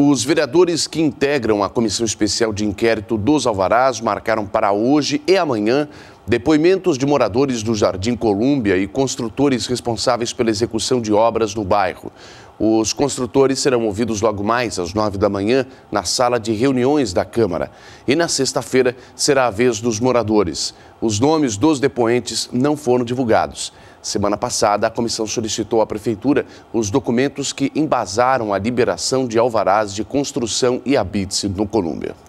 Os vereadores que integram a Comissão Especial de Inquérito dos Alvarás marcaram para hoje e amanhã depoimentos de moradores do Jardim Colúmbia e construtores responsáveis pela execução de obras no bairro. Os construtores serão ouvidos logo mais às nove da manhã na sala de reuniões da Câmara. E na sexta-feira será a vez dos moradores. Os nomes dos depoentes não foram divulgados. Semana passada, a comissão solicitou à Prefeitura os documentos que embasaram a liberação de alvarás de construção e habite no Colômbia.